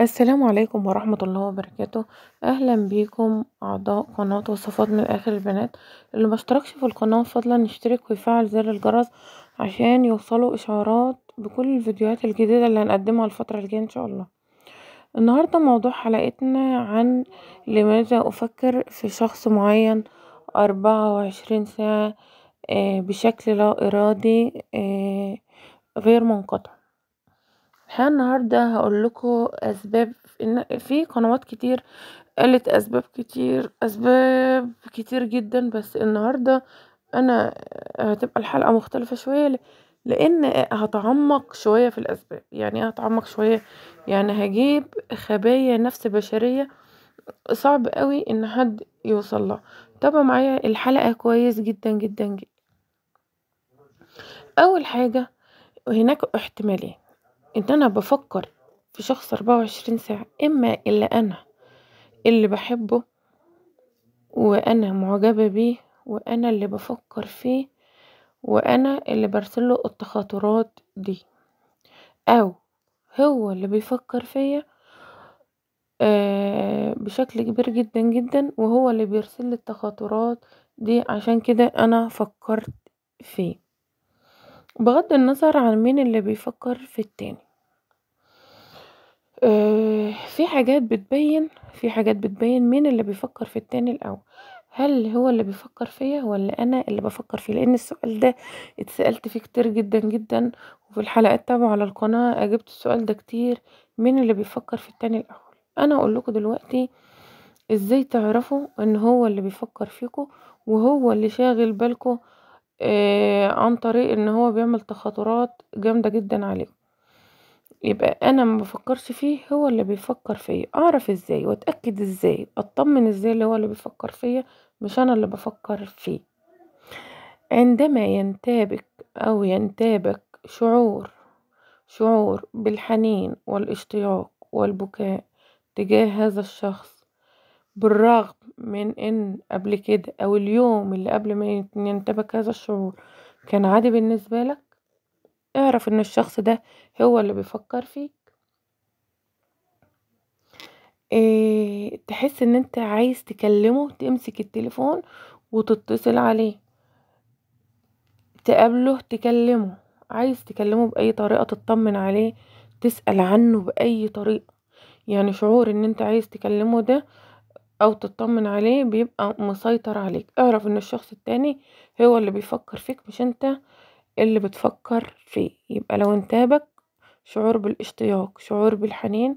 السلام عليكم ورحمة الله وبركاته اهلا بيكم اعضاء قناة وصفات من آخر البنات اللي مشتركش في القناة فضلا يشترك ويفعل زر الجرس عشان يوصله اشعارات بكل الفيديوهات الجديدة اللي هنقدمها الفترة الجاية ان شاء الله النهاردة موضوع حلقتنا عن لماذا افكر في شخص معين اربعة وعشرين ساعة آه، بشكل لا ارادي آه، غير منقطع الحقيقة النهاردة لكم أسباب إن- في قنوات كتير قالت أسباب كتير أسباب كتير جدا بس النهاردة أنا آه، هتبقى الحلقة مختلفة شوية لأن هتعمق شوية في الأسباب يعني إيه هتعمق شوية يعني هجيب خبايا نفس بشرية صعب أوي إن حد يوصلها طب معايا الحلقة كويس جدا جدا جدا، أول حاجة هناك احتمالين ان انا بفكر في شخص اربعة وعشرين ساعة اما اللي انا اللي بحبه وانا معجبة بيه وانا اللي بفكر فيه وانا اللي برسله التخاطرات دي او هو اللي بيفكر فيا آه، بشكل كبير جدا جدا وهو اللي بيرسل التخاطرات دي عشان كده انا فكرت فيه بغض النظر عن مين اللي بيفكر في التاني آه، في حاجات بتبيّن في حاجات بتبيّن مين اللي بيفكّر في التاني الأول، هل هو اللي بيفكّر فيّا ولا أنا اللي بفكر فيه؟ لإن السؤال ده اتسألت فيه كتير جدًا، جدًا، وفي الحلقات تابعه على القناة أجبت السؤال ده كتير، مين اللي بيفكّر في التاني الأول؟ أنا اقول لكم دلوقتي إزاي تعرفوا إن هو اللي بيفكّر فيكم وهو اللي شاغل بالكم آه، عن طريق إن هو بيعمل تخاطرات جامدة جدًا عليكم. يبقى انا ما بفكرش فيه هو اللي بيفكر فيا اعرف ازاي واتاكد ازاي اطمن ازاي اللي هو اللي بيفكر فيا مش انا اللي بفكر فيه عندما ينتابك او ينتابك شعور شعور بالحنين والاشتياق والبكاء تجاه هذا الشخص بالرغم من ان قبل كده او اليوم اللي قبل ما ينتابك هذا الشعور كان عادي بالنسبة لك اعرف إن الشخص ده هو اللي بيفكر فيك إيه تحس ان انت عايز تكلمه تمسك التليفون وتتصل عليه تقابله تكلمه عايز تكلمه بأي طريقة تطمن عليه تسأل عنه بأي طريقة يعني شعور ان انت عايز تكلمه ده او تطمن عليه بيبقى مسيطر عليك اعرف ان الشخص التاني هو اللي بيفكر فيك مش انت اللي بتفكر فيه يبقى لو انتابك شعور بالاشتياق شعور بالحنين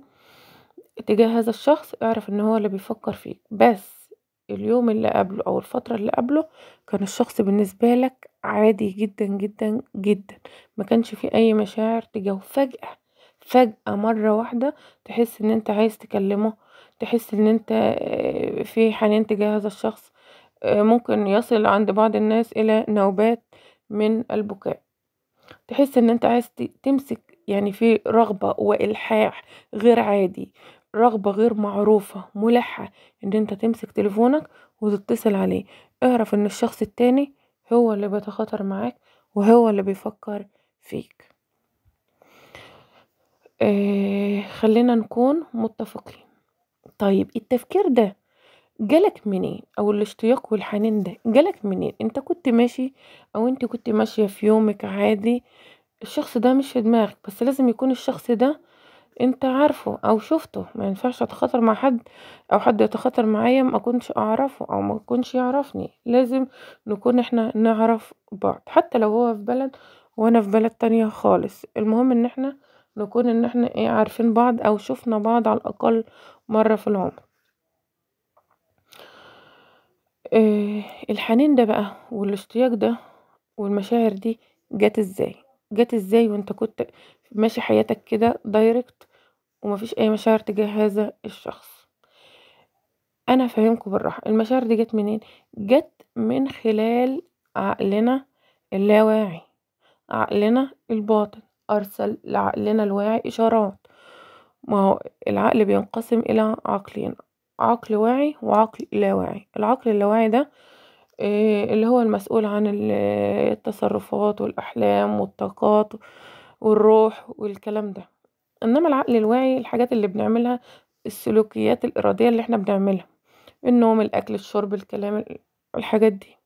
تجاه هذا الشخص اعرف ان هو اللي بيفكر فيك بس اليوم اللي قبله او الفترة اللي قبله كان الشخص بالنسبة لك عادي جدا جدا جدا ما كانش فيه اي مشاعر تجاهه فجأة فجأة مرة واحدة تحس ان انت عايز تكلمه تحس ان انت آه، في حنين تجاه هذا الشخص آه، ممكن يصل عند بعض الناس الى نوبات من البكاء تحس ان انت عايز تمسك يعني في رغبة والحاح غير عادي رغبة غير معروفة ملحة ان انت تمسك تليفونك وتتصل عليه اعرف ان الشخص التاني هو اللي بيتخاطر معاك وهو اللي بيفكر فيك آه خلينا نكون متفقين طيب التفكير ده جالك منين او الاشتياق والحنين ده جالك منين انت كنت ماشي او انت كنت ماشية في يومك عادي الشخص ده مش في دماغك بس لازم يكون الشخص ده انت عارفه او شفته ما ينفعش اتخاطر مع حد او حد يتخاطر معايا ما اكونش اعرفه او ما اكونش يعرفني لازم نكون احنا نعرف بعض حتى لو هو في بلد وانا في بلد تانية خالص المهم ان احنا نكون ان احنا ايه عارفين بعض او شفنا بعض على الاقل مرة في العمر آه الحنين ده بقى والاشتياق ده والمشاعر دي جت ازاي جت ازاي وانت كنت ماشي حياتك كده دايركت ومفيش اي مشاعر تجاه هذا الشخص انا فهمكم بالراحه المشاعر دي جت منين جت من خلال عقلنا اللاواعي عقلنا الباطن ارسل لعقلنا الواعي اشارات ما هو العقل بينقسم الى عقلين عقل واعي وعقل لا واعي العقل اللاواعي ده آه، اللي هو المسؤول عن التصرفات والاحلام والطاقات والروح والكلام ده انما العقل الواعي الحاجات اللي بنعملها السلوكيات الاراديه اللي احنا بنعملها النوم الاكل الشرب الكلام الحاجات دي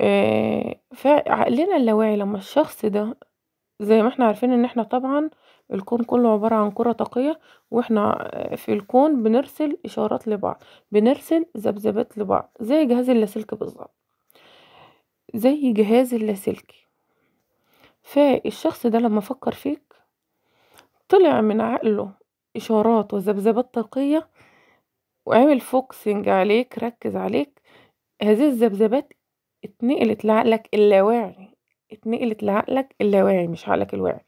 آه، فعقلنا اللاواعي لما الشخص ده زي ما احنا عارفين ان احنا طبعا الكون كله عبارة عن كرة طاقية واحنا في الكون بنرسل اشارات لبعض بنرسل ذبذبات لبعض زي جهاز اللاسلكي بالظبط زي جهاز اللاسلكي فالشخص ده لما فكر فيك طلع من عقله اشارات وذبذبات طاقية وعمل فوكسنج عليك ركز عليك هذه الذبذبات اتنقلت لعقلك اللاواعي اتنقلت لعقلك اللاواعي مش عقلك الواعي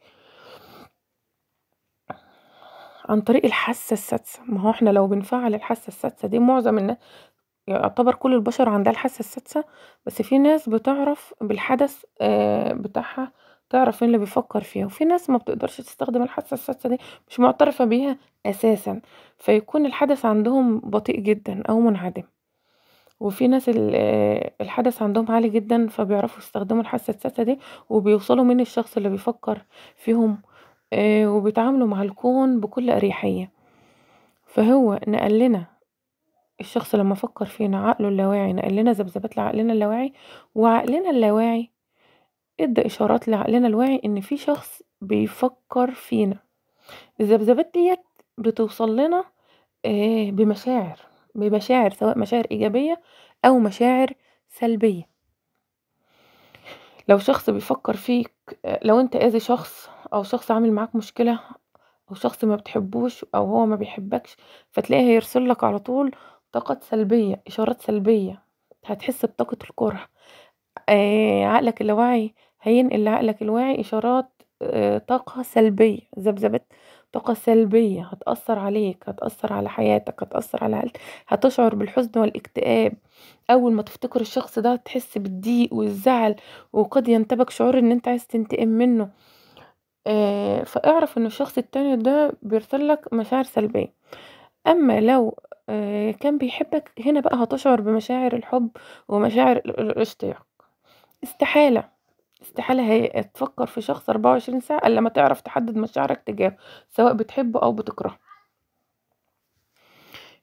عن طريق الحاسة السادسة ما هو احنا لو بنفعل الحاسة السادسة دي معظم الناس يعتبر كل البشر عندها الحاسة السادسة بس في ناس بتعرف بالحدث بتاعها تعرف ايه اللي بيفكر فيها وفي ناس ما بتقدرش تستخدم الحاسة السادسة دي مش معترفة بيها أساسا فيكون الحدث عندهم بطيء جدا أو منعدم وفي ناس الحدث عندهم عالي جدا فبيعرفوا يستخدموا الحاسة السادسة دي وبيوصلوا من الشخص اللي بيفكر فيهم آه، وبيتعاملوا مع الكون بكل أريحية، فهو نقل لنا الشخص لما فكر فينا عقله اللاواعي نقل لنا ذبذبات لعقلنا اللاواعي، وعقلنا اللاواعي ادى إشارات لعقلنا الواعي إن في شخص بيفكر فينا، الذبذبات ديت بتوصل لنا آه، بمشاعر بمشاعر سواء مشاعر إيجابية أو مشاعر سلبية، لو شخص بيفكر فيك آه، لو أنت أذي شخص او شخص عامل معاك مشكله او شخص ما بتحبوش او هو ما بيحبكش فتلاقيه هيرسلك على طول طاقه سلبيه اشارات سلبيه هتحس بطاقه الكره آه عقلك اللاواعي هينقل لعقلك الواعي اشارات آه طاقه سلبيه ذبذبات طاقة سلبية هتأثر عليك هتأثر على حياتك هتأثر على عقلك. هتشعر بالحزن والاكتئاب أول ما تفتكر الشخص ده هتحس بالضيق والزعل وقد ينتابك شعور إن أنت عايز تنتقم منه آه، فاعرف ان الشخص التاني ده بيرسلك مشاعر سلبية اما لو آه، كان بيحبك هنا بقى هتشعر بمشاعر الحب ومشاعر الاشتياق استحالة استحالة هي تفكر في شخص اربعة وعشرين ساعة الا ما تعرف تحدد مشاعرك تجاهه سواء بتحبه او بتكرهه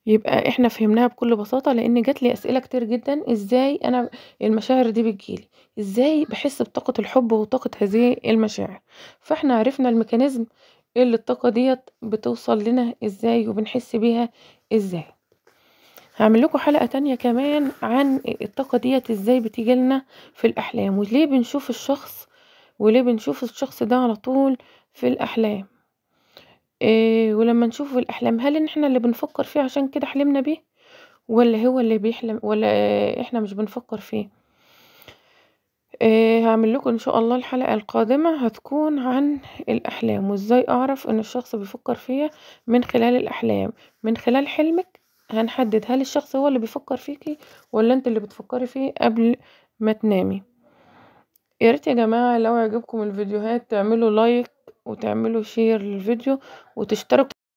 يبقى إحنا فهمناها بكل بساطة لأن جات لي أسئلة كتير جدًا إزاي أنا المشاعر دي بتجيلي إزاي بحس بطاقة الحب وطاقة هذه المشاعر، فإحنا عرفنا الميكانيزم اللي الطاقة دي بتوصل لنا إزاي وبنحس بيها إزاي، هعمل لكم حلقة تانية كمان عن الطاقة ديت إزاي بتيجي لنا في الأحلام وليه بنشوف الشخص وليه بنشوف الشخص ده على طول في الأحلام. آه، ولمّا نشوفه في الأحلام، هل إن إحنا اللي بنفكّر فيه عشان كده حلمنا بيه، ولا هو اللي بيحلم ولا إحنا مش بنفكّر فيه؟ إيه هعمل لكم إن شاء الله الحلقة القادمة هتكون عن الأحلام، وإزاي أعرف إن الشخص بيفكّر فيها من خلال الأحلام، من خلال حلمِك هنحدد هل الشخص هو اللي بيفكّر فيكي ولا أنتِ اللي بتفكّري فيه قبل ما تنامي، يا ريت يا جماعة لو عجبكم الفيديوهات تعملوا لايك. وتعملوا شير للفيديو وتشتركوا